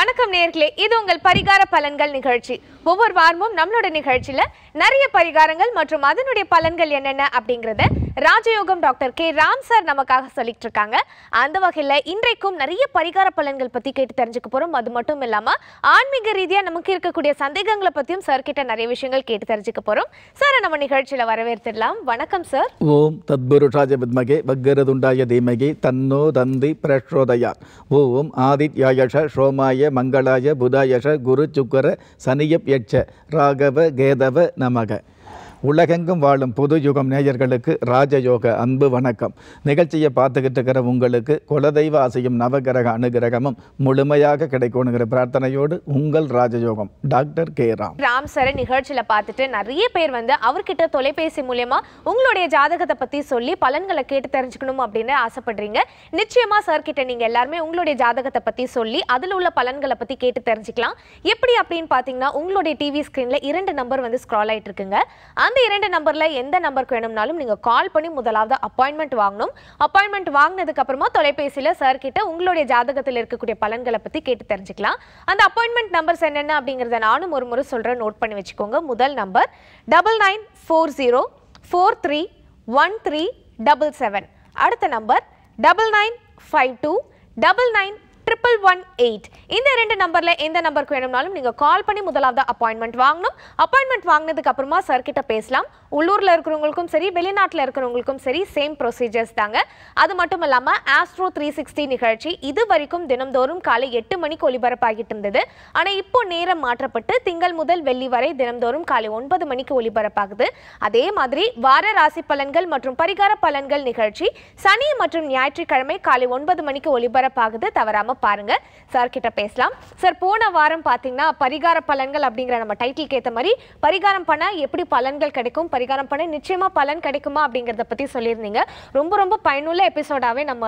வணக்கம் நேர்களே இது உங்கள் பரிகார பலன்கள் நிகழ்ச்சி ஒவ்வொரு வாரமும் நம்மளோட நிகழ்ச்சியில நிறைய பரிகாரங்கள் மற்றும் அதனுடைய பலன்கள் என்னென்ன அப்படிங்கறத ராஜயோகம் டாக்டர் கே ராம் சார் நமக்காக சொல்லிட்டு இருக்காங்க அந்த வகையில் இன்றைக்கும் நிறைய பரிகார பலன்கள் பற்றி கேட்டு தெரிஞ்சுக்க போறோம் அது மட்டும் இல்லாமல் ஆன்மீக ரீதியாக நமக்கு இருக்கக்கூடிய சந்தேகங்களை பற்றியும் சார் கிட்ட நிறைய விஷயங்கள் கேட்டு தெரிஞ்சுக்க போகிறோம் சார் நம்ம நிகழ்ச்சியில் வரவேற்றிடலாம் வணக்கம் சார் ஓம் தத்புருஷாஜ வித்மகே வக்கரதுண்டாய தீமகே தன்னோ தந்தி பிரஷோதயா ஓம் ஆதித்யாயஷ சோமாய மங்களாய புதாயஷ குரு சுக்கர சனியப் யட்ச ராகவ கேதவ நமக உலகெங்கும் வாழும் புது யுகம் நேயர்களுக்கு ராஜயோக அன்பு வணக்கம் நிகழ்ச்சியை பார்த்துக்கிட்டு இருக்கிற உங்களுக்கு குலதெய்வ ஆசையும் நவகிரக அனுகிரகமும் முழுமையாக கிடைக்கணுங்கிற பிரார்த்தனையோடு உங்கள் ராஜயோகம் டாக்டர் கே ராம் ராம் சரண் நிகழ்ச்சியில் பார்த்துட்டு நிறைய பேர் வந்து அவர்கிட்ட தொலைபேசி மூலயமா உங்களுடைய ஜாதகத்தை பற்றி சொல்லி பலன்களை கேட்டு தெரிஞ்சுக்கணும் அப்படின்னு ஆசைப்படுறீங்க நிச்சயமாக சார் கிட்ட நீங்கள் எல்லாருமே உங்களுடைய ஜாதகத்தை பற்றி சொல்லி அதில் உள்ள பலன்களை பற்றி கேட்டு தெரிஞ்சுக்கலாம் எப்படி அப்படின்னு பார்த்தீங்கன்னா உங்களுடைய டிவி ஸ்க்ரீனில் இரண்டு நம்பர் வந்து ஸ்க்ரால் ஆயிட்டு இருக்குங்க அந்த இரண்டு நம்பரில் எந்த நம்பருக்கு வேணும்னாலும் நீங்கள் கால் பண்ணி முதலாவது அப்பாயின்மெண்ட் வாங்கணும் அப்பாயின்மெண்ட் வாங்கினதுக்கு அப்புறமா தொலைபேசியில் சார் கிட்ட உங்களுடைய ஜாதகத்தில் இருக்கக்கூடிய பலன்களை பற்றி கேட்டு தெரிஞ்சுக்கலாம் அந்த அப்பாயின்மெண்ட் நம்பர்ஸ் என்னென்ன அப்படிங்கிறத நானும் ஒரு முறை சொல்கிறேன் நோட் பண்ணி வச்சுக்கோங்க முதல் number double nine four zero four three one three double seven அடுத்த number double nine five two double nine triple one eight இந்த ரெண்டு நம்பர்ல எந்த நம்பருக்கு வேணும்னாலும் நீங்க கால் பண்ணி முதலாவது அப்பாயின்மெண்ட் வாங்கணும் அப்பாயின்மெண்ட் வாங்கினதுக்கு அப்புறமா கிட்ட பேசலாம் உள்ளூர்ல இருக்கிறவங்களுக்கும் சரி வெளிநாட்டில் இருக்கிறவங்களுக்கும் சரி சேம் ப்ரொசீஜர்ஸ் தாங்க அது மட்டும் இல்லாம ஆஸ்ட்ரோ த்ரீ சிக்ஸ்டி நிகழ்ச்சி இது வரைக்கும் தினம்தோறும் காலை எட்டு மணிக்கு ஒலிபரப்பாகிட்டு இருந்தது ஆனா இப்போ நேரம் மாற்றப்பட்டு திங்கள் முதல் வெள்ளி வரை தினம்தோறும் காலை ஒன்பது மணிக்கு ஒலிபரப்பாகுது அதே மாதிரி வார ராசி பலன்கள் மற்றும் பரிகார பலன்கள் நிகழ்ச்சி சனி மற்றும் ஞாயிற்றுக்கிழமை காலை ஒன்பது மணிக்கு ஒலிபரப்பாகுது தவறாமல் பாருங்க சார் கிட்ட பேசலாம் சார் போன வாரம் பார்த்தீங்கன்னா பரிகார பலன்கள் அப்படிங்கிற நம்ம டைட்டிலுக்கு ஏற்ற மாதிரி பரிகாரம் பண்ண எப்படி பலன்கள் கிடைக்கும் பரிகாரம் பண்ண நிச்சயமா பலன் கிடைக்குமா அப்படிங்கிறத பத்தி சொல்லியிருந்தீங்க ரொம்ப ரொம்ப பயனுள்ள எபிசோடாவே நம்ம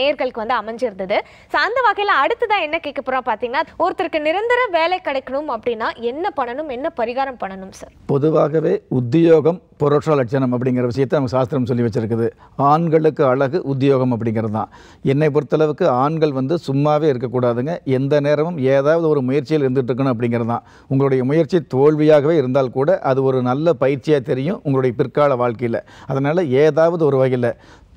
நேர்களுக்கு வந்து அமைஞ்சிருந்தது ஸோ அந்த வகையில் அடுத்ததான் என்ன கேட்க போறோம் பார்த்தீங்கன்னா ஒருத்தருக்கு நிரந்தர வேலை கிடைக்கணும் அப்படின்னா என்ன பண்ணணும் என்ன பரிகாரம் பண்ணணும் சார் பொதுவாகவே உத்தியோகம் புரோஷ லட்சணம் அப்படிங்கிற விஷயத்தை நம்ம சாஸ்திரம் சொல்லி வச்சிருக்குது ஆண்களுக்கு அழகு உத்தியோகம் அப்படிங்கிறது தான் என்னை பொறுத்தளவுக்கு ஆண்கள் வந்து சும்மா சும்மாவே இருக்கக்கூடாதுங்க எந்த நேரமும் ஏதாவது ஒரு முயற்சியில் இருந்துகிட்ருக்கணும் அப்படிங்கிறது தான் உங்களுடைய முயற்சி தோல்வியாகவே இருந்தால் கூட அது ஒரு நல்ல பயிற்சியாக தெரியும் உங்களுடைய பிற்கால வாழ்க்கையில் அதனால் ஏதாவது ஒரு வகையில்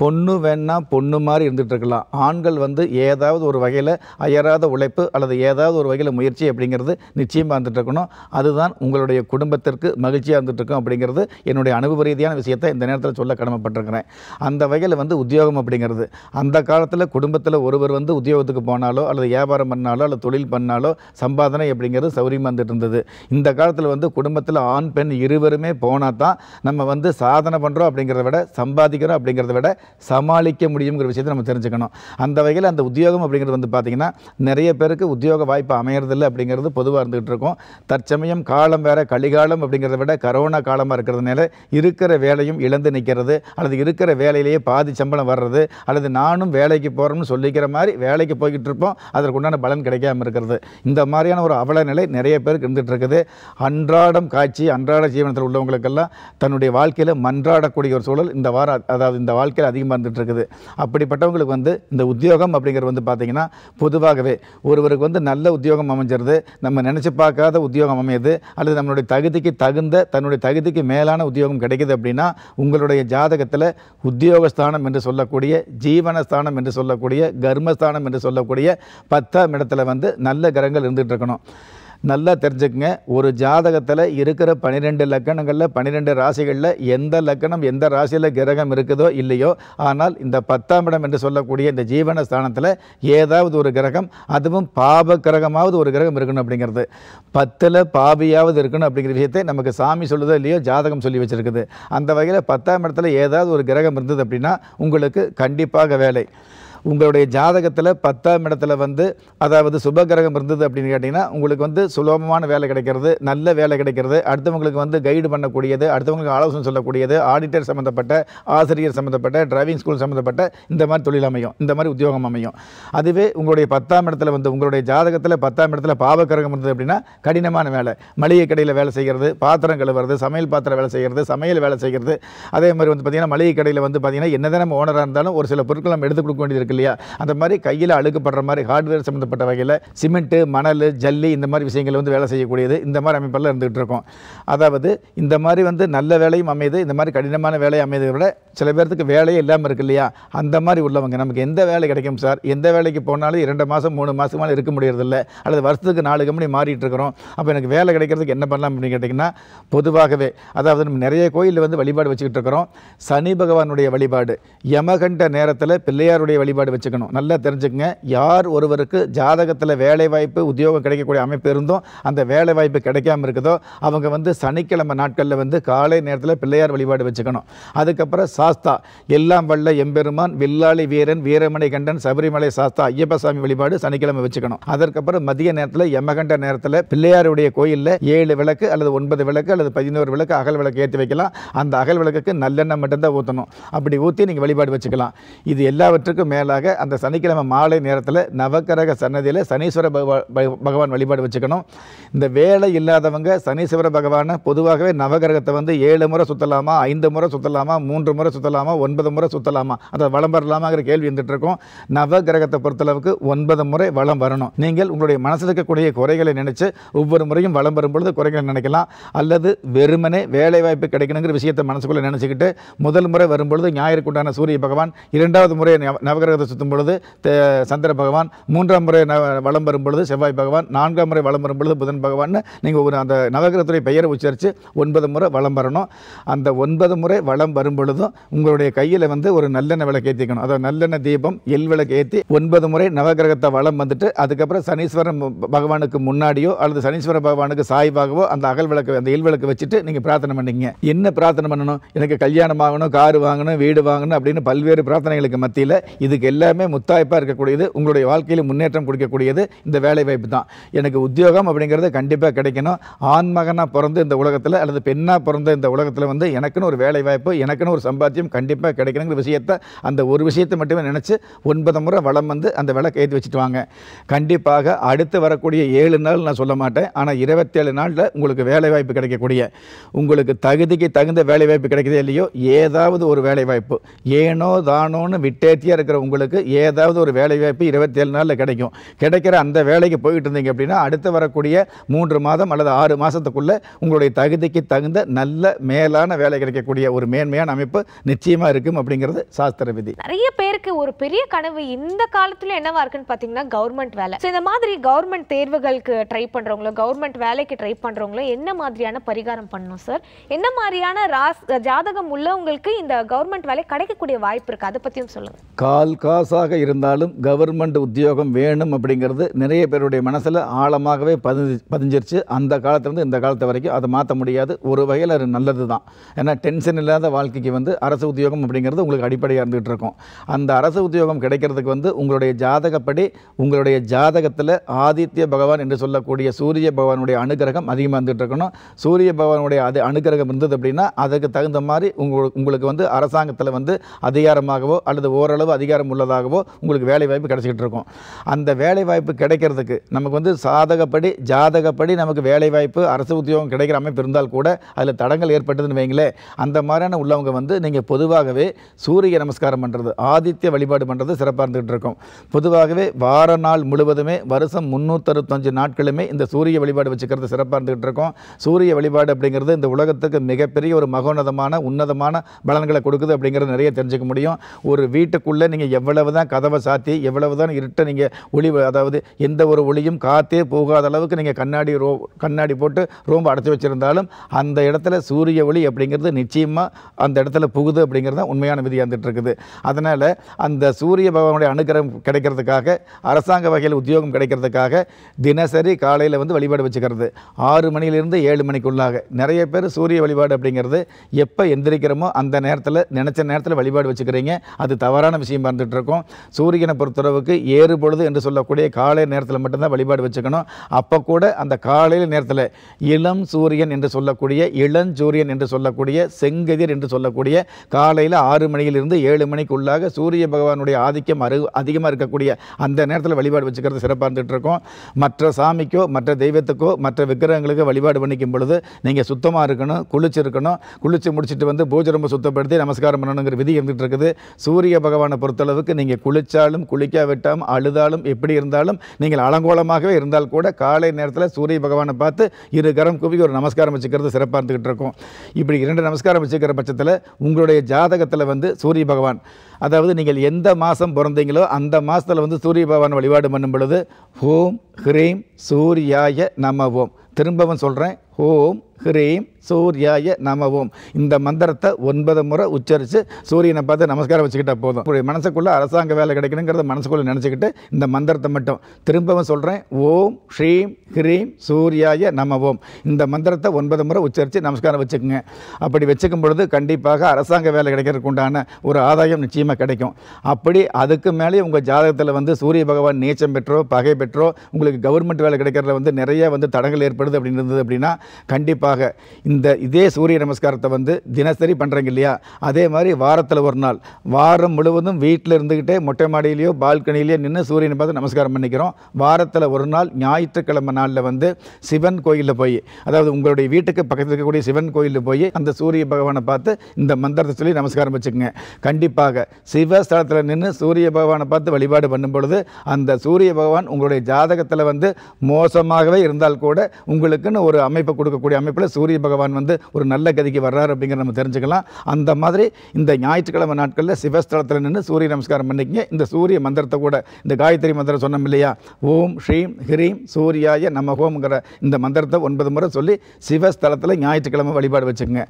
பொண்ணு வேணா பொண்ணு மாதிரி இருந்துகிட்டு இருக்கலாம் ஆண்கள் வந்து ஏதாவது ஒரு வகையில் அயராத உழைப்பு அல்லது ஏதாவது ஒரு வகையில் முயற்சி அப்படிங்கிறது நிச்சயமாக இருந்துகிட்டு இருக்கணும் அதுதான் உங்களுடைய குடும்பத்திற்கு மகிழ்ச்சியாக இருந்துகிட்டு இருக்கும் அப்படிங்கிறது என்னுடைய அனுபவ ரீதியான விஷயத்தை இந்த நேரத்தில் சொல்ல கடமைப்பட்டிருக்கிறேன் அந்த வகையில் வந்து உத்தியோகம் அப்படிங்கிறது அந்த காலத்தில் குடும்பத்தில் ஒருவர் வந்து உத்தியோகத்துக்கு போனாலோ அல்லது வியாபாரம் பண்ணாலோ அல்லது தொழில் பண்ணாலோ சம்பாதனை அப்படிங்கிறது சௌரியமாக இருந்துகிட்டு இருந்தது இந்த காலத்தில் வந்து குடும்பத்தில் ஆண் பெண் இருவருமே போனால் தான் நம்ம வந்து சாதனை பண்ணுறோம் அப்படிங்கிறத விட சம்பாதிக்கிறோம் அப்படிங்கிறத விட சமாளிக்க முடியுங்கிற விஷயத்தை நம்ம தெரிஞ்சுக்கணும் அந்த வகையில் அந்த உத்தியோகம் அப்படிங்கிறது வந்து பார்த்திங்கன்னா நிறைய பேருக்கு உத்தியோக வாய்ப்பு அமையறதில்ல அப்படிங்கிறது பொதுவாக இருந்துகிட்டு இருக்கும் தற்சமயம் காலம் வேறு கலிகாலம் அப்படிங்கிறத விட கரோனா காலமாக இருக்கிறதுனால இருக்கிற வேலையும் இழந்து நிற்கிறது அல்லது இருக்கிற வேலையிலேயே பாதி சம்பளம் வர்றது அல்லது நானும் வேலைக்கு போகிறோம்னு சொல்லிக்கிற மாதிரி வேலைக்கு போய்கிட்டு இருப்போம் அதற்குண்டான பலன் கிடைக்காமல் இருக்கிறது இந்த மாதிரியான ஒரு அவல நிலை நிறைய பேருக்கு இருந்துகிட்டு இருக்குது அன்றாடம் காட்சி அன்றாட ஜீவனத்தில் உள்ளவங்களுக்கெல்லாம் தன்னுடைய வாழ்க்கையில் மன்றாடக்கூடிய ஒரு சூழல் இந்த வாரம் அதாவது இந்த வாழ்க்கையில் அதிகமாக இருக்குது அப்படிப்பட்டவங்களுக்கு வந்து இந்த உத்தியோகம் அப்படிங்கிறது வந்து பார்த்தீங்கன்னா பொதுவாகவே ஒருவருக்கு வந்து நல்ல உத்தியோகம் அமைஞ்சிருது நம்ம நினச்சி பார்க்காத உத்தியோகம் அமையுது அல்லது நம்மளுடைய தகுதிக்கு தகுந்த தன்னுடைய தகுதிக்கு மேலான உத்தியோகம் கிடைக்குது அப்படின்னா உங்களுடைய ஜாதகத்தில் உத்தியோகஸ்தானம் என்று சொல்லக்கூடிய ஜீவனஸ்தானம் என்று சொல்லக்கூடிய கர்மஸ்தானம் என்று சொல்லக்கூடிய பத்தாம் இடத்துல வந்து நல்ல கிரகங்கள் இருந்துகிட்டு இருக்கணும் நல்லா தெரிஞ்சுக்குங்க ஒரு ஜாதகத்தில் இருக்கிற பன்னிரெண்டு லக்கணங்களில் பன்னிரெண்டு ராசிகளில் எந்த லக்கணம் எந்த ராசியில் கிரகம் இருக்குதோ இல்லையோ ஆனால் இந்த பத்தாம் இடம் என்று சொல்லக்கூடிய இந்த ஜீவன ஸ்தானத்தில் ஏதாவது ஒரு கிரகம் அதுவும் பாப கிரகமாவது ஒரு கிரகம் இருக்கணும் அப்படிங்கிறது பத்தில் பாபியாவது இருக்கணும் அப்படிங்கிற விஷயத்தை நமக்கு சாமி சொல்லுதோ இல்லையோ ஜாதகம் சொல்லி வச்சுருக்குது அந்த வகையில் பத்தாம் இடத்துல ஏதாவது ஒரு கிரகம் இருந்தது அப்படின்னா உங்களுக்கு கண்டிப்பாக வேலை உங்களுடைய ஜாதகத்தில் பத்தாம் இடத்துல வந்து அதாவது சுப கிரகம் இருந்தது அப்படின்னு கேட்டிங்கன்னா உங்களுக்கு வந்து சுலபமான வேலை கிடைக்கிறது நல்ல வேலை கிடைக்கிறது அடுத்தவங்களுக்கு வந்து கைடு பண்ணக்கூடியது அடுத்தவங்களுக்கு ஆலோசனை சொல்லக்கூடியது ஆடிட்டர் சம்மந்தப்பட்ட ஆசிரியர் சம்மந்தப்பட்ட டிரைவிங் ஸ்கூல் சம்மந்தப்பட்ட இந்த மாதிரி தொழில் அமையும் இந்த மாதிரி உத்தியோகம் அமையும் அதுவே உங்களுடைய பத்தாம் இடத்துல வந்து உங்களுடைய ஜாதகத்தில் பத்தாம் இடத்துல கிரகம் இருந்தது அப்படின்னா கடினமான வேலை மளிகை கடையில் வேலை செய்கிறது பாத்திரம் கழுவுறது சமையல் பாத்திரம் வேலை செய்கிறது சமையல் வேலை செய்கிறது அதே மாதிரி வந்து பார்த்திங்கன்னா மளிகை கடையில் வந்து பார்த்திங்கன்னா தான் நம்ம ஓனராக இருந்தாலும் ஒரு சில பொருட்கள் நம்ம எடுத்து கொடுக்க வேண்டியது இருக்குது இல்லையா அந்த மாதிரி கையில் அழுக்கப்படுற மாதிரி ஹார்ட்வேர் சம்மந்தப்பட்ட வகையில் சிமெண்ட்டு மணல் ஜல்லி இந்த மாதிரி விஷயங்கள் வந்து வேலை செய்யக்கூடியது இந்த மாதிரி அமைப்பில் இருந்துகிட்டு இருக்கோம் அதாவது இந்த மாதிரி வந்து நல்ல வேலையும் அமையுது இந்த மாதிரி கடினமான வேலையை அமையதை விட சில பேர்த்துக்கு வேலையே இல்லாமல் இருக்கு இல்லையா அந்த மாதிரி உள்ளவங்க நமக்கு எந்த வேலை கிடைக்கும் சார் எந்த வேலைக்கு போனாலும் இரண்டு மாதம் மூணு மாதமாக இருக்க முடியறதில்ல அல்லது வருஷத்துக்கு நாலு கம்பெனி மாறிட்டு இருக்கிறோம் அப்போ எனக்கு வேலை கிடைக்கிறதுக்கு என்ன பண்ணலாம் அப்படின்னு கேட்டிங்கன்னா பொதுவாகவே அதாவது நம்ம நிறைய கோயிலில் வந்து வழிபாடு வச்சுக்கிட்டு இருக்கிறோம் சனி பகவானுடைய வழிபாடு யமகண்ட நேரத்தில் பிள்ளையாருடைய வழிபாடு நிலைப்பாடு வச்சுக்கணும் நல்லா தெரிஞ்சுக்கங்க யார் ஒருவருக்கு ஜாதகத்தில் வேலைவாய்ப்பு உத்தியோகம் கிடைக்கக்கூடிய அமைப்பு இருந்தோ அந்த வேலைவாய்ப்பு கிடைக்காம இருக்குதோ அவங்க வந்து சனிக்கிழமை நாட்களில் வந்து காலை நேரத்தில் பிள்ளையார் வழிபாடு வச்சுக்கணும் அதுக்கப்புறம் சாஸ்தா எல்லாம் வல்ல எம்பெருமான் வில்லாளி வீரன் வீரமணி கண்டன் சபரிமலை சாஸ்தா ஐயப்பசாமி வழிபாடு சனிக்கிழமை வச்சுக்கணும் அதற்கப்புறம் மதிய நேரத்தில் எமகண்ட நேரத்தில் பிள்ளையாருடைய கோயிலில் ஏழு விளக்கு அல்லது ஒன்பது விளக்கு அல்லது பதினோரு விளக்கு அகல் விளக்கு ஏற்றி வைக்கலாம் அந்த அகல் விளக்குக்கு நல்லெண்ணெய் மட்டும்தான் ஊற்றணும் அப்படி ஊற்றி நீங்கள் வழிபாடு வச்சுக்கலாம் இது எல்லாவற்றுக்கும் மேலே நாளாக அந்த சனிக்கிழமை மாலை நேரத்தில் நவக்கரக சன்னதியில் சனீஸ்வர பகவான் வழிபாடு வச்சுக்கணும் இந்த வேலை இல்லாதவங்க சனீஸ்வர பகவானை பொதுவாகவே நவகிரகத்தை வந்து ஏழு முறை சுற்றலாமா ஐந்து முறை சுற்றலாமா மூன்று முறை சுற்றலாமா ஒன்பது முறை சுற்றலாமா அதை வளம் வரலாமாங்கிற கேள்வி வந்துட்டுருக்கோம் நவகிரகத்தை பொறுத்தளவுக்கு ஒன்பது முறை வளம் வரணும் நீங்கள் உங்களுடைய மனசில் இருக்கக்கூடிய குறைகளை நினைச்சு ஒவ்வொரு முறையும் வளம் வரும் பொழுது குறைகளை நினைக்கலாம் அல்லது வெறுமனே வேலை வாய்ப்பு கிடைக்கணுங்கிற விஷயத்தை மனசுக்குள்ளே நினச்சிக்கிட்டு முதல் முறை வரும்பொழுது ஞாயிற்குண்டான சூரிய பகவான் இரண்டாவது முறை நவகிரக கிரகத்தை சுற்றும் பொழுது சந்திர பகவான் மூன்றாம் முறை வளம் வரும் பொழுது செவ்வாய் பகவான் நான்காம் முறை வளம் வரும் பொழுது புதன் பகவான் நீங்கள் ஒரு அந்த நவகிரகத்துடைய பெயரை உச்சரித்து ஒன்பது முறை வளம் வரணும் அந்த ஒன்பது முறை வளம் வரும் பொழுதும் உங்களுடைய கையில் வந்து ஒரு நல்லெண்ணெய் விளக்கு ஏற்றிக்கணும் அதாவது நல்லெண்ணெய் தீபம் எல் விளக்கு ஏற்றி ஒன்பது முறை நவகிரகத்தை வளம் வந்துட்டு அதுக்கப்புறம் சனீஸ்வரன் பகவானுக்கு முன்னாடியோ அல்லது சனீஸ்வர பகவானுக்கு சாய்வாகவோ அந்த அகல் விளக்கு அந்த எல் விளக்கு வச்சுட்டு நீங்கள் பிரார்த்தனை பண்ணிங்க என்ன பிரார்த்தனை பண்ணணும் எனக்கு கல்யாணம் ஆகணும் கார் வாங்கணும் வீடு வாங்கணும் அப்படின்னு பல்வேறு பிரார்த்தனைகளுக்கு மத்தியில் இதுக்கு உங்களுக்கு எல்லாமே முத்தாய்ப்பாக இருக்கக்கூடியது உங்களுடைய வாழ்க்கையில் முன்னேற்றம் கொடுக்கக்கூடியது இந்த வேலை வாய்ப்பு தான் எனக்கு உத்தியோகம் அப்படிங்கிறது கண்டிப்பாக கிடைக்கணும் ஆண்மகனாக பிறந்து இந்த உலகத்தில் அல்லது பெண்ணாக பிறந்த இந்த உலகத்தில் வந்து எனக்குன்னு ஒரு வேலை வாய்ப்பு எனக்குன்னு ஒரு சம்பாத்தியம் கண்டிப்பாக கிடைக்கணுங்கிற விஷயத்தை அந்த ஒரு விஷயத்தை மட்டுமே நினச்சி ஒன்பது முறை வளம் வந்து அந்த வேலை ஏற்றி வச்சுட்டு வாங்க கண்டிப்பாக அடுத்து வரக்கூடிய ஏழு நாள் நான் சொல்ல மாட்டேன் ஆனால் இருபத்தேழு நாளில் உங்களுக்கு வேலை வாய்ப்பு கிடைக்கக்கூடிய உங்களுக்கு தகுதிக்கு தகுந்த வேலை வாய்ப்பு கிடைக்கிறதே இல்லையோ ஏதாவது ஒரு வேலை வாய்ப்பு ஏனோ தானோன்னு விட்டேத்தியாக இருக்கிற உங்களுக்கு உங்களுக்கு ஏதாவது ஒரு வேலை வாய்ப்பு இருபத்தி ஏழு நாளில் கிடைக்கும் கிடைக்கிற அந்த வேலைக்கு போயிட்டு இருந்தீங்க அப்படின்னா அடுத்து வரக்கூடிய மூன்று மாதம் அல்லது ஆறு மாதத்துக்குள்ளே உங்களுடைய தகுதிக்கு தகுந்த நல்ல மேலான வேலை கிடைக்கக்கூடிய ஒரு மேன்மையான அமைப்பு நிச்சயமாக இருக்கும் அப்படிங்கிறது சாஸ்திர விதி நிறைய பேருக்கு ஒரு பெரிய கனவு இந்த காலத்தில் என்னவா இருக்குன்னு பார்த்தீங்கன்னா கவர்மெண்ட் வேலை ஸோ இந்த மாதிரி கவர்மெண்ட் தேர்வுகளுக்கு ட்ரை பண்ணுறவங்களோ கவர்மெண்ட் வேலைக்கு ட்ரை பண்ணுறவங்களோ என்ன மாதிரியான பரிகாரம் பண்ணணும் சார் என்ன மாதிரியான ராஸ் ஜாதகம் உள்ளவங்களுக்கு இந்த கவர்மெண்ட் வேலை கிடைக்கக்கூடிய வாய்ப்பு இருக்குது அதை பற்றியும் சொல்லுங்கள் கால் காசாக இருந்தாலும் கவர்மெண்ட் உத்தியோகம் வேணும் அப்படிங்கிறது நிறைய பேருடைய மனசில் ஆழமாகவே பதிஞ்சு பதிஞ்சிருச்சு அந்த காலத்துலேருந்து இந்த காலத்து வரைக்கும் அதை மாற்ற முடியாது ஒரு வகையில் அது நல்லது தான் ஏன்னா டென்ஷன் இல்லாத வாழ்க்கைக்கு வந்து அரசு உத்தியோகம் அப்படிங்கிறது உங்களுக்கு அடிப்படையாக இருந்துகிட்டு இருக்கும் அந்த அரசு உத்தியோகம் கிடைக்கிறதுக்கு வந்து உங்களுடைய ஜாதகப்படி உங்களுடைய ஜாதகத்தில் ஆதித்ய பகவான் என்று சொல்லக்கூடிய சூரிய பகவானுடைய அனுகிரகம் அதிகமாக இருந்துகிட்டு இருக்கணும் சூரிய பகவானுடைய அது அனுகிரகம் இருந்தது அப்படின்னா அதுக்கு தகுந்த மாதிரி உங்களுக்கு உங்களுக்கு வந்து அரசாங்கத்தில் வந்து அதிகாரமாகவோ அல்லது ஓரளவு அதிகாரம் உள்ளதாகவோ உங்களுக்கு வேலை வாய்ப்பு கிடச்சிக்கிட்டு இருக்கும் அந்த வேலை வாய்ப்பு கிடைக்கிறதுக்கு நமக்கு வந்து சாதகப்படி ஜாதகப்படி நமக்கு வேலை வாய்ப்பு அரசு உத்தியோகம் கிடைக்கிற அமைப்பு இருந்தால் கூட அதில் தடங்கள் ஏற்பட்டதுன்னு வைங்களேன் அந்த மாதிரியான உள்ளவங்க வந்து நீங்கள் பொதுவாகவே சூரிய நமஸ்காரம் பண்ணுறது ஆதித்ய வழிபாடு பண்ணுறது சிறப்பாக இருந்துகிட்டு இருக்கும் பொதுவாகவே வார நாள் முழுவதுமே வருஷம் முந்நூற்றறுபத்தஞ்சு நாட்களுமே இந்த சூரிய வழிபாடு வச்சுக்கிறது சிறப்பாக இருந்துகிட்டு இருக்கும் சூரிய வழிபாடு அப்படிங்கிறது இந்த உலகத்துக்கு மிகப்பெரிய ஒரு மகோன்னதமான உன்னதமான பலன்களை கொடுக்குது அப்படிங்கிறது நிறைய தெரிஞ்சுக்க முடியும் ஒரு வீட்டுக்குள்ளே நீங்கள் எவ்வளோ எவ்வளவு தான் கதவை சாத்தி எவ்வளவு தான் இருட்ட நீங்கள் ஒளி அதாவது எந்த ஒரு ஒளியும் காத்தே போகாத அளவுக்கு நீங்கள் கண்ணாடி ரோ கண்ணாடி போட்டு ரொம்ப அடைச்சி வச்சுருந்தாலும் அந்த இடத்துல சூரிய ஒளி அப்படிங்கிறது நிச்சயமாக அந்த இடத்துல புகுது அப்படிங்கிறது தான் உண்மையான விதி இருக்குது அதனால் அந்த சூரிய பகவானுடைய அனுகிரகம் கிடைக்கிறதுக்காக அரசாங்க வகையில் உத்தியோகம் கிடைக்கிறதுக்காக தினசரி காலையில் வந்து வழிபாடு வச்சுக்கிறது ஆறு மணியிலிருந்து ஏழு மணிக்குள்ளாக நிறைய பேர் சூரிய வழிபாடு அப்படிங்கிறது எப்போ எந்திரிக்கிறோமோ அந்த நேரத்தில் நினச்ச நேரத்தில் வழிபாடு வச்சுக்கிறீங்க அது தவறான விஷயம் பார்த்துட்டு இருக்கும் சூரியனை பொறுத்தளவுக்கு ஏறு பொழுது என்று சொல்லக்கூடிய காலை நேரத்தில் மட்டும்தான் வழிபாடு வச்சுக்கணும் அப்போ கூட அந்த காலையில் நேரத்தில் இளம் சூரியன் என்று சொல்லக்கூடிய இளஞ்சூரியன் என்று சொல்லக்கூடிய செங்கதிர் என்று சொல்லக்கூடிய காலையில் ஆறு மணியிலிருந்து ஏழு மணிக்குள்ளாக சூரிய பகவானுடைய ஆதிக்கம் அரு அதிகமாக இருக்கக்கூடிய அந்த நேரத்தில் வழிபாடு வச்சுக்கிறது சிறப்பாக இருந்துகிட்டு மற்ற சாமிக்கோ மற்ற தெய்வத்துக்கோ மற்ற விக்கிரகங்களுக்கு வழிபாடு பண்ணிக்கும் பொழுது நீங்கள் சுத்தமாக இருக்கணும் குளிச்சு இருக்கணும் குளிச்சு முடிச்சுட்டு வந்து பூஜை ரொம்ப சுத்தப்படுத்தி நமஸ்காரம் பண்ணணுங்கிற விதி இருந்துகிட்டு இருக்குது சூரிய பகவானை பொறுத்தளவுக்கு அளவுக்கு நீங்கள் குளித்தாலும் குளிக்காவிட்டாலும் அழுதாலும் எப்படி இருந்தாலும் நீங்கள் அலங்கோலமாகவே இருந்தால் கூட காலை நேரத்தில் சூரிய பகவானை பார்த்து இரு கரம் குவி ஒரு நமஸ்காரம் வச்சுக்கிறது சிறப்பாக இருந்துக்கிட்டு இருக்கும் இப்படி இரண்டு நமஸ்காரம் வச்சுக்கிற பட்சத்தில் உங்களுடைய ஜாதகத்தில் வந்து சூரிய பகவான் அதாவது நீங்கள் எந்த மாதம் பிறந்தீங்களோ அந்த மாதத்தில் வந்து சூரிய பகவான் வழிபாடு பண்ணும் பொழுது ஓம் ஹ்ரீம் சூரியாய நம ஓம் திரும்பவும் சொல்கிறேன் ஓம் ஹிரீம் சூர்யாய நமவும் இந்த மந்திரத்தை ஒன்பது முறை உச்சரித்து சூரியனை பார்த்து நமஸ்காரம் வச்சுக்கிட்டால் போதும் இப்படி மனசுக்குள்ளே அரசாங்க வேலை கிடைக்கணுங்கிறத மனசுக்குள்ளே நினச்சிக்கிட்டு இந்த மந்திரத்தை மட்டும் திரும்பவும் சொல்கிறேன் ஓம் ஸ்ரீம் ஹிரீம் சூர்யாய நமவோம் இந்த மந்திரத்தை ஒன்பது முறை உச்சரித்து நமஸ்காரம் வச்சுக்கோங்க அப்படி வச்சுக்கும் பொழுது கண்டிப்பாக அரசாங்க வேலை கிடைக்கிறதுக்கு உண்டான ஒரு ஆதாயம் நிச்சயமாக கிடைக்கும் அப்படி அதுக்கு மேலே உங்கள் ஜாதகத்தில் வந்து சூரிய பகவான் நீச்சம் பெற்றோ பகை பெற்றோ உங்களுக்கு கவர்மெண்ட் வேலை கிடைக்கிறதுல வந்து நிறைய வந்து தடங்கள் ஏற்படுது அப்படின்னு இருந்தது அப்படின்னா கண்டிப்பாக குறிப்பாக இந்த இதே சூரிய நமஸ்காரத்தை வந்து தினசரி பண்ணுறங்க இல்லையா அதே மாதிரி வாரத்தில் ஒரு நாள் வாரம் முழுவதும் வீட்டில் இருந்துக்கிட்டே மொட்டை மாடியிலையோ பால்கனிலேயோ நின்று சூரியனை பார்த்து நமஸ்காரம் பண்ணிக்கிறோம் வாரத்தில் ஒரு நாள் ஞாயிற்றுக்கிழமை நாளில் வந்து சிவன் கோயிலில் போய் அதாவது உங்களுடைய வீட்டுக்கு பக்கத்தில் இருக்கக்கூடிய சிவன் கோயிலில் போய் அந்த சூரிய பகவானை பார்த்து இந்த மந்திரத்தை சொல்லி நமஸ்காரம் வச்சுக்கோங்க கண்டிப்பாக சிவஸ்தலத்தில் நின்று சூரிய பகவானை பார்த்து வழிபாடு பண்ணும் பொழுது அந்த சூரிய பகவான் உங்களுடைய ஜாதகத்தில் வந்து மோசமாகவே இருந்தால் கூட உங்களுக்குன்னு ஒரு அமைப்பு கொடுக்கக்கூடிய அமைப்பு அமைப்பில் சூரிய பகவான் வந்து ஒரு நல்ல கதிக்கு வர்றாரு அப்படிங்கிற நம்ம தெரிஞ்சுக்கலாம் அந்த மாதிரி இந்த ஞாயிற்றுக்கிழமை நாட்களில் சிவஸ்தலத்தில் நின்று சூரிய நமஸ்காரம் பண்ணிக்கங்க இந்த சூரிய மந்திரத்தை கூட இந்த காயத்ரி மந்திரம் சொன்னோம் இல்லையா ஓம் ஸ்ரீம் ஹிரீம் சூரியாய நமகோங்கிற இந்த மந்திரத்தை ஒன்பது முறை சொல்லி சிவஸ்தலத்தில் ஞாயிற்றுக்கிழமை வழிபாடு வச்சுக்கோங்க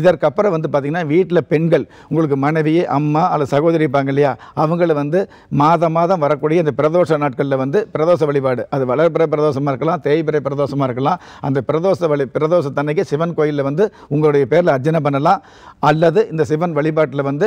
இதற்கப்புறம் வந்து பார்த்திங்கன்னா வீட்டில் பெண்கள் உங்களுக்கு மனைவி அம்மா அல்ல சகோதரி இருப்பாங்க இல்லையா அவங்கள வந்து மாதம் மாதம் வரக்கூடிய இந்த பிரதோஷ நாட்களில் வந்து பிரதோஷ வழிபாடு அது வளர்பிற பிரதோஷமாக இருக்கலாம் தேய்பிற பிரதோஷமாக இருக்கலாம் அந்த பிரதோஷ வழி பிரதோஷ மாதத்து சிவன் கோயிலில் வந்து உங்களுடைய பேரில் அர்ஜனை பண்ணலாம் அல்லது இந்த சிவன் வழிபாட்டில் வந்து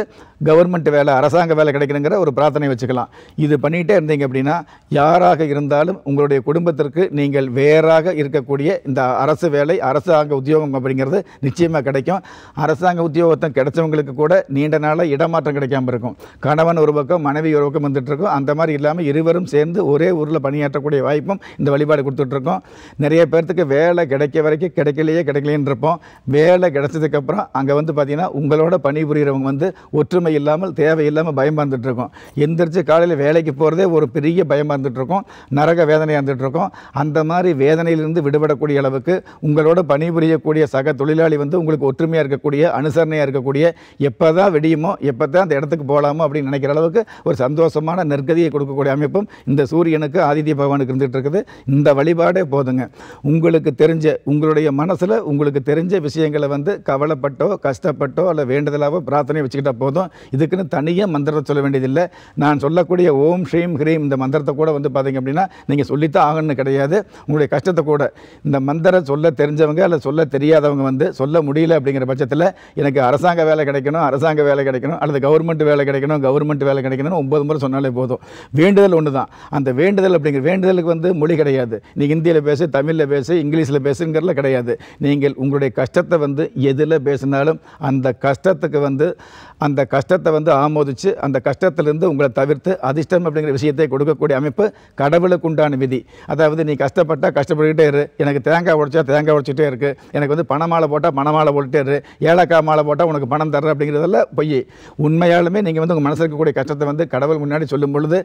கவர்மெண்ட் வேலை அரசாங்க வேலை கிடைக்கணுங்கிற ஒரு பிரார்த்தனை வச்சுக்கலாம் இது பண்ணிகிட்டே இருந்தீங்க அப்படின்னா யாராக இருந்தாலும் உங்களுடைய குடும்பத்திற்கு நீங்கள் வேறாக இருக்கக்கூடிய இந்த அரசு வேலை அரசாங்க உத்தியோகம் அப்படிங்கிறது நிச்சயமாக கிடைக்கும் அரசாங்க உத்தியோகத்தை கிடைச்சவங்களுக்கு கூட நீண்ட நாளாக இடமாற்றம் கிடைக்காமல் இருக்கும் கணவன் ஒரு பக்கம் மனைவி ஒரு பக்கம் வந்துட்டுருக்கும் அந்த மாதிரி இல்லாமல் இருவரும் சேர்ந்து ஒரே ஊரில் பணியாற்றக்கூடிய வாய்ப்பும் இந்த வழிபாடு கொடுத்துட்ருக்கோம் நிறைய பேர்த்துக்கு வேலை கிடைக்க வரைக்கும் கிடைக்கல வேலையே கிடைக்கலன்றப்போ வேலை கிடைச்சதுக்கப்புறம் அங்கே வந்து பார்த்திங்கன்னா உங்களோட பணிபுரிகிறவங்க வந்து ஒற்றுமை இல்லாமல் தேவையில்லாமல் பயமாக இருந்துகிட்ருக்கோம் எந்திரிச்சு காலையில் வேலைக்கு போகிறதே ஒரு பெரிய பயமாக இருந்துகிட்ருக்கோம் நரக வேதனையாக இருந்துகிட்ருக்கோம் அந்த மாதிரி வேதனையிலிருந்து விடுபடக்கூடிய அளவுக்கு உங்களோட பணிபுரியக்கூடிய சக தொழிலாளி வந்து உங்களுக்கு ஒற்றுமையாக இருக்கக்கூடிய அனுசரணையாக இருக்கக்கூடிய எப்போ தான் வெடியுமோ எப்போ தான் அந்த இடத்துக்கு போகலாமோ அப்படின்னு நினைக்கிற அளவுக்கு ஒரு சந்தோஷமான நெருக்கதியை கொடுக்கக்கூடிய அமைப்பும் இந்த சூரியனுக்கு ஆதித்ய பகவானுக்கு இருந்துகிட்டு இருக்குது இந்த வழிபாடே போதுங்க உங்களுக்கு தெரிஞ்ச உங்களுடைய மனசு மனசில் உங்களுக்கு தெரிஞ்ச விஷயங்களை வந்து கவலைப்பட்டோ கஷ்டப்பட்டோ அல்ல வேண்டுதலாக பிரார்த்தனை வச்சுக்கிட்டால் போதும் இதுக்குன்னு தனியாக மந்திரத்தை சொல்ல வேண்டியதில்லை நான் சொல்லக்கூடிய ஓம் ஸ்ரீம் ஹ்ரீம் இந்த மந்திரத்தை கூட வந்து பார்த்திங்க அப்படின்னா நீங்கள் சொல்லித்தான் ஆகணும்னு கிடையாது உங்களுடைய கஷ்டத்தை கூட இந்த மந்திரம் சொல்ல தெரிஞ்சவங்க அல்ல சொல்ல தெரியாதவங்க வந்து சொல்ல முடியல அப்படிங்கிற பட்சத்தில் எனக்கு அரசாங்க வேலை கிடைக்கணும் அரசாங்க வேலை கிடைக்கணும் அல்லது கவர்மெண்ட் வேலை கிடைக்கணும் கவர்மெண்ட் வேலை கிடைக்கணும்னு ஒம்பது முறை சொன்னாலே போதும் வேண்டுதல் ஒன்று தான் அந்த வேண்டுதல் அப்படிங்கிற வேண்டுதலுக்கு வந்து மொழி கிடையாது நீ ஹிந்தியில் பேசு தமிழில் பேசு இங்கிலீஷில் பேசுங்கிறதுல கிடையாது நீங்கள் உங்களுடைய கஷ்டத்தை வந்து எதில் பேசினாலும் அந்த கஷ்டத்துக்கு வந்து அந்த கஷ்டத்தை வந்து ஆமோதித்து அந்த கஷ்டத்திலிருந்து உங்களை தவிர்த்து அதிர்ஷ்டம் அப்படிங்கிற விஷயத்தை கொடுக்கக்கூடிய அமைப்பு கடவுளுக்கு உண்டான விதி அதாவது நீ கஷ்டப்பட்டால் கஷ்டப்பட்டுக்கிட்டே இரு எனக்கு தேங்காய் உடைச்சா தேங்காய் உடைச்சிட்டே இருக்குது எனக்கு வந்து பணமாலை போட்டால் பணமாலை போட்டுட்டே இரு ஏலக்காய் மாலை போட்டால் உனக்கு பணம் தர்ற அப்படிங்கிறதெல்லாம் பொய் உண்மையாலுமே நீங்கள் வந்து உங்கள் மனசில் இருக்கக்கூடிய கஷ்டத்தை வந்து கடவுள் முன்னாடி சொல்லும் பொழுது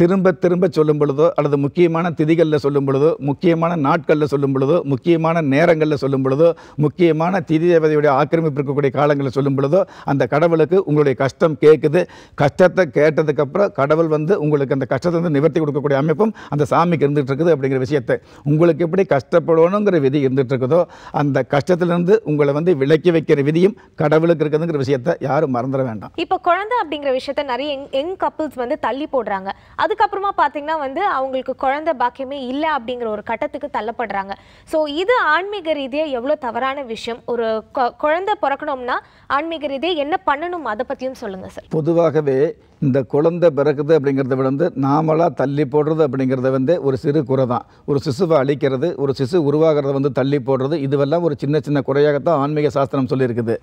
திரும்ப திரும்ப சொல்லும் பொழுதோ அல்லது முக்கியமான திதிகளில் சொல்லும் பொழுதோ முக்கியமான நாட்களில் சொல்லும் பொழுதோ முக்கியமான நேரங்களில் காலங்களை சொல்லும் பொழுதோ முக்கியமான திதி தேவதையுடைய ஆக்கிரமிப்பு இருக்கக்கூடிய காலங்களை சொல்லும் பொழுதோ அந்த கடவுளுக்கு உங்களுடைய கஷ்டம் கேட்குது கஷ்டத்தை கேட்டதுக்கப்புறம் கடவுள் வந்து உங்களுக்கு அந்த கஷ்டத்தை வந்து நிவர்த்தி கொடுக்கக்கூடிய அமைப்பும் அந்த சாமிக்கு இருந்துகிட்டு இருக்குது அப்படிங்கிற விஷயத்தை உங்களுக்கு எப்படி கஷ்டப்படணுங்கிற விதி இருந்துகிட்டு இருக்குதோ அந்த கஷ்டத்திலிருந்து உங்களை வந்து விலக்கி வைக்கிற விதியும் கடவுளுக்கு இருக்குதுங்கிற விஷயத்தை யாரும் மறந்துட வேண்டாம் இப்போ குழந்தை அப்படிங்கிற விஷயத்த நிறைய யங் கப்புள்ஸ் வந்து தள்ளி போடுறாங்க அதுக்கப்புறமா பார்த்தீங்கன்னா வந்து அவங்களுக்கு குழந்தை பாக்கியமே இல்லை அப்படிங்கிற ஒரு கட்டத்துக்கு தள்ளப்படுறாங்க ஸோ இது ஆன்மீக ரீதியாக எவ்வளோ தவறான விஷயம் ஒரு குழந்தை பிறக்கணும்னா ஆன்மீக ரீதியாக என்ன பண்ணணும் அதை பற்றியும் சொல்லுங்கள் சார் பொதுவாகவே இந்த குழந்தை பிறக்குது அப்படிங்கிறத வந்து நாமளாக தள்ளி போடுறது அப்படிங்கிறத வந்து ஒரு சிறு குறை தான் ஒரு சிசுவை அழிக்கிறது ஒரு சிசு உருவாகிறத வந்து தள்ளி போடுறது இதுவெல்லாம் ஒரு சின்ன சின்ன குறையாகத்தான் ஆன்மீக சாஸ்திரம் சொல்லியிருக்குது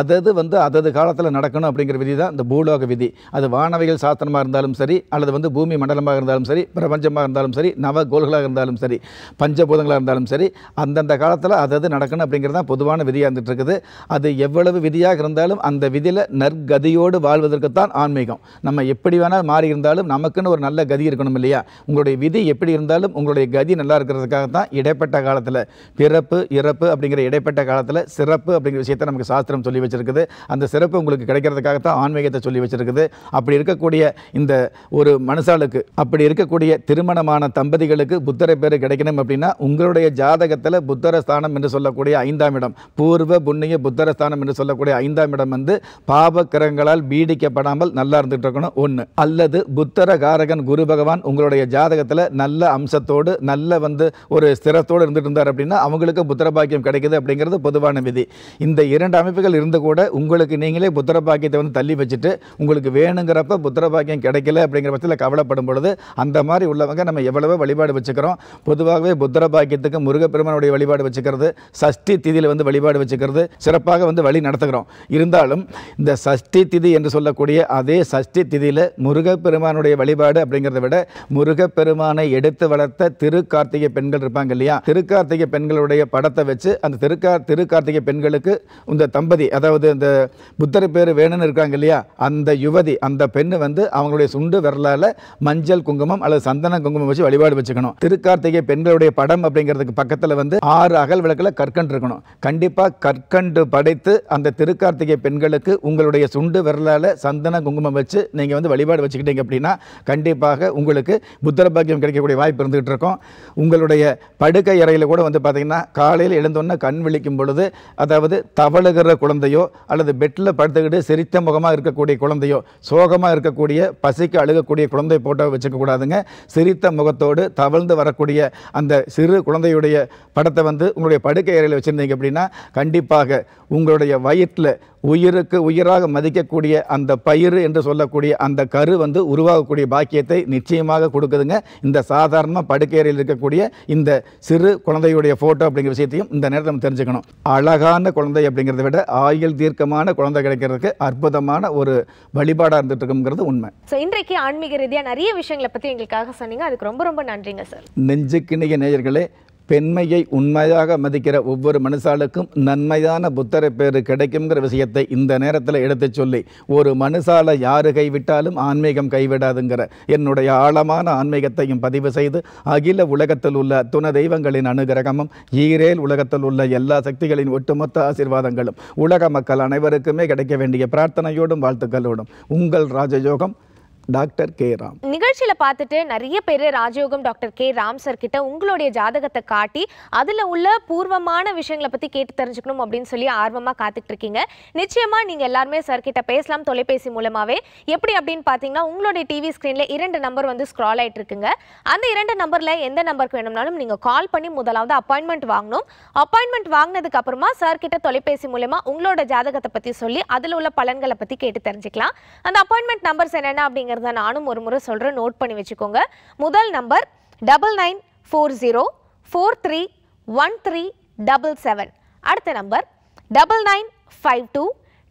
அதது வந்து அதது காலத்தில் நடக்கணும் அப்படிங்கிற விதி தான் இந்த பூலோக விதி அது வானவியல் சாஸ்திரமாக இருந்தாலும் சரி அல்லது வந்து பூமி மண்டலமாக இருந்தாலும் சரி பிரபஞ்சமாக இருந்தாலும் சரி நவ கோள்களாக இருந்தாலும் சரி பஞ்சபூதங்களாக இருந்தாலும் சரி அந்தந்த காலத்தில் அதது நடக்கணும் அப்படிங்கிறது தான் பொதுவான விதியாக இருந்துகிட்டு இருக்குது அது எவ்வளவு விதியாக இருந்தாலும் அந்த விதியில் நற்கதியோடு வாழ்வதற்கு தான் ஆன்மீகம் நம்ம எப்படி வேணால் மாறி இருந்தாலும் நமக்குன்னு ஒரு நல்ல கதி இருக்கணும் இல்லையா உங்களுடைய விதி எப்படி இருந்தாலும் உங்களுடைய கதி நல்லா இருக்கிறதுக்காக தான் இடைப்பட்ட காலத்தில் பிறப்பு இறப்பு அப்படிங்கிற இடைப்பட்ட காலத்தில் சிறப்பு அப்படிங்கிற விஷயத்தை நமக்கு சாஸ்திரம் சொல்லி வச்சுருக்குது அந்த சிறப்பு உங்களுக்கு கிடைக்கிறதுக்காக தான் ஆன்மீகத்தை சொல்லி வச்சுருக்குது அப்படி இருக்கக்கூடிய இந்த ஒரு மனுஷாளுக்கு அப்படி இருக்கக்கூடிய திருமணமான தம்பதிகளுக்கு புத்தரை பேர் கிடைக்கணும் அப்படின்னா உங்களுடைய ஜாதகத்தில் புத்தர ஸ்தானம் என்று சொல்லக்கூடிய ஐந்தாம் இடம் பூர்வ புண்ணிய புத்தர ஸ்தானம் என்று சொல்லக்கூடிய ஐந்தாம் இடம் வந்து பாவக்கிரகங்களால் பீடிக்கப்படாமல் நல்லா இருந்துட்டு பார்த்துட்டு ஒன்று அல்லது புத்தர காரகன் குரு பகவான் உங்களுடைய ஜாதகத்தில் நல்ல அம்சத்தோடு நல்ல வந்து ஒரு ஸ்திரத்தோடு இருந்துட்டு இருந்தார் அப்படின்னா அவங்களுக்கு புத்திர பாக்கியம் கிடைக்குது அப்படிங்கிறது பொதுவான விதி இந்த இரண்டு அமைப்புகள் இருந்து கூட உங்களுக்கு நீங்களே புத்திர பாக்கியத்தை வந்து தள்ளி வச்சுட்டு உங்களுக்கு வேணுங்கிறப்ப புத்திர பாக்கியம் கிடைக்கல அப்படிங்கிற பட்சத்தில் கவலைப்படும் பொழுது அந்த மாதிரி உள்ளவங்க நம்ம எவ்வளவோ வழிபாடு வச்சுக்கிறோம் பொதுவாகவே புத்திர பாக்கியத்துக்கு முருகப்பெருமானுடைய வழிபாடு வச்சுக்கிறது சஷ்டி திதியில் வந்து வழிபாடு வச்சுக்கிறது சிறப்பாக வந்து வழி நடத்துகிறோம் இருந்தாலும் இந்த சஷ்டி திதி என்று சொல்லக்கூடிய அதே சஷ்டி சஷ்டி திதியில் முருகப்பெருமானுடைய வழிபாடு அப்படிங்கிறத விட முருகப்பெருமானை எடுத்து வளர்த்த திருக்கார்த்திகை பெண்கள் இருப்பாங்க இல்லையா திருக்கார்த்திகை பெண்களுடைய படத்தை வச்சு அந்த திருக்கா திருக்கார்த்திகை பெண்களுக்கு இந்த தம்பதி அதாவது இந்த புத்தர் பேர் வேணும்னு இருக்காங்க இல்லையா அந்த யுவதி அந்த பெண்ணு வந்து அவங்களுடைய சுண்டு விரலால் மஞ்சள் குங்குமம் அல்லது சந்தன குங்குமம் வச்சு வழிபாடு வச்சுக்கணும் திருக்கார்த்திகை பெண்களுடைய படம் அப்படிங்கிறதுக்கு பக்கத்தில் வந்து ஆறு அகல் விளக்கில் கற்கண்டு இருக்கணும் கண்டிப்பாக கற்கண்டு படைத்து அந்த திருக்கார்த்திகை பெண்களுக்கு உங்களுடைய சுண்டு விரலால் சந்தன குங்குமம் வச்சு நீங்கள் வந்து வழிபாடு வச்சுக்கிட்டீங்க அப்படின்னா கண்டிப்பாக உங்களுக்கு புத்தர பாக்கியம் கிடைக்கக்கூடிய வாய்ப்பு இருந்துகிட்டு இருக்கும் உங்களுடைய படுக்கை அறையில் கூட வந்து பார்த்திங்கன்னா காலையில் எழுந்தோன்னே கண் விழிக்கும் பொழுது அதாவது தவழுகிற குழந்தையோ அல்லது பெட்டில் படுத்துக்கிட்டு சிரித்த முகமாக இருக்கக்கூடிய குழந்தையோ சோகமாக இருக்கக்கூடிய பசிக்கு அழுகக்கூடிய குழந்தை போட்டோ வச்சுக்கக்கூடாதுங்க சிரித்த முகத்தோடு தவழ்ந்து வரக்கூடிய அந்த சிறு குழந்தையுடைய படத்தை வந்து உங்களுடைய படுக்கை அறையில் வச்சுருந்தீங்க அப்படின்னா கண்டிப்பாக உங்களுடைய வயிற்றில் உயிருக்கு உயிராக மதிக்கக்கூடிய அந்த பயிர் என்று சொல்லக்கூடிய அந்த கரு வந்து உருவாகக்கூடிய பாக்கியத்தை நிச்சயமாக கொடுக்குதுங்க இந்த சாதாரணமாக படுக்கையறையில் இருக்கக்கூடிய இந்த சிறு குழந்தையுடைய ஃபோட்டோ அப்படிங்கிற விஷயத்தையும் இந்த நேரத்தில் நம்ம தெரிஞ்சுக்கணும் அழகான குழந்தை அப்படிங்கிறத விட ஆயுள் தீர்க்கமான குழந்தை கிடைக்கிறதுக்கு அற்புதமான ஒரு வழிபாடாக இருந்துட்டு இருக்குங்கிறது உண்மை ஸோ இன்றைக்கு ஆன்மீக ரீதியாக நிறைய விஷயங்களை பற்றி எங்களுக்காக சொன்னீங்க அதுக்கு ரொம்ப ரொம்ப நன்றிங்க சார் நெஞ்சுக்கிணைய நேயர்களே பெண்மையை உண்மையாக மதிக்கிற ஒவ்வொரு மனுஷாளுக்கும் நன்மையான புத்தரை பேர் கிடைக்குங்கிற விஷயத்தை இந்த நேரத்தில் எடுத்து சொல்லி ஒரு மனுஷாலை யாரு கைவிட்டாலும் ஆன்மீகம் கைவிடாதுங்கிற என்னுடைய ஆழமான ஆன்மீகத்தையும் பதிவு செய்து அகில உலகத்தில் உள்ள துண தெய்வங்களின் அனுகிரகமும் ஈரேல் உலகத்தில் உள்ள எல்லா சக்திகளின் ஒட்டுமொத்த ஆசீர்வாதங்களும் உலக மக்கள் அனைவருக்குமே கிடைக்க வேண்டிய பிரார்த்தனையோடும் வாழ்த்துக்களோடும் உங்கள் ராஜயோகம் டாக்டர் கே ராம் நிகழ்ச்சியில பார்த்துட்டு நிறைய பேர் ராஜயோகம் டாக்டர் கே ராம் சார் கிட்ட உங்களுடைய ஜாதகத்தை காட்டி அதுல உள்ள பூர்வமான விஷயங்களை பத்தி கேட்டு தெரிஞ்சுக்கணும் அப்படின்னு சொல்லி ஆர்வமா காத்துட்டு இருக்கீங்க நிச்சயமா நீங்க எல்லாருமே சார் கிட்ட பேசலாம் தொலைபேசி மூலமாவே எப்படி அப்படின்னு பாத்தீங்கன்னா உங்களுடைய டிவி ஸ்கிரீன்ல இரண்டு நம்பர் வந்து ஸ்க்ரால் ஆயிட்டு இருக்குங்க அந்த இரண்டு நம்பர்ல எந்த நம்பருக்கு வேணும்னாலும் நீங்க கால் பண்ணி முதலாவது அப்பாயின்மெண்ட் வாங்கணும் அப்பாயின்மெண்ட் வாங்கினதுக்கு அப்புறமா சார் கிட்ட தொலைபேசி மூலமா உங்களோட ஜாதகத்தை பத்தி சொல்லி அதுல உள்ள பலன்களை பத்தி கேட்டு தெரிஞ்சுக்கலாம் அந்த அப்பாயின்மெண்ட் நம்பர்ஸ் என்னென்ன அப்படிங்க அப்படிங்கிறத நானும் ஒரு முறை சொல்கிறேன் நோட் பண்ணி வச்சுக்கோங்க முதல் number double nine four zero four three one three double seven அடுத்த number double nine five two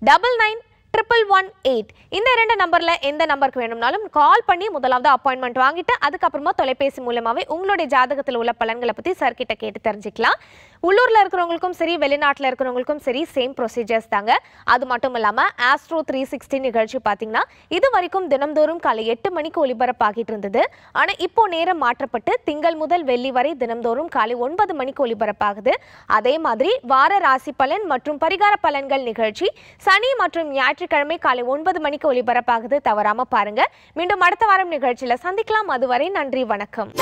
double nine triple one eight இந்த ரெண்டு நம்பரில் எந்த நம்பருக்கு வேணும்னாலும் கால் பண்ணி முதலாவது அப்பாயின்மெண்ட் வாங்கிட்டு அதுக்கப்புறமா தொலைபேசி மூலமாகவே உங்களுடைய ஜாதகத்தில் உள்ள பலன்களை பற்றி சர்க்கிட்ட கேட்டு தெரிஞ்சுக்கலாம் உள்ளூரில் இருக்கிறவங்களுக்கும் சரி வெளிநாட்டில் இருக்கிறவங்களுக்கும் சரி சேம் ப்ரொசீஜர்ஸ் தாங்க அது மட்டும் இல்லாமல் ஆஸ்ட்ரோ த்ரீ சிக்ஸ்டி நிகழ்ச்சி பார்த்தீங்கன்னா இது வரைக்கும் தினம்தோறும் காலை எட்டு மணிக்கு ஒலிபரப்பாகிட்டு இருந்தது ஆனால் இப்போ நேரம் மாற்றப்பட்டு திங்கள் முதல் வெள்ளி வரை தினம்தோறும் காலை ஒன்பது மணிக்கு ஒலிபரப்பாகுது அதே மாதிரி வார ராசி பலன் மற்றும் பரிகார பலன்கள் நிகழ்ச்சி சனி மற்றும் ஞாயிற்று ஞாயிற்றுக்கிழமை காலை ஒன்பது மணிக்கு ஒலிபரப்பாகுது தவறாம பாருங்க மீண்டும் அடுத்த வாரம் நிகழ்ச்சியில சந்திக்கலாம் அதுவரை நன்றி வணக்கம்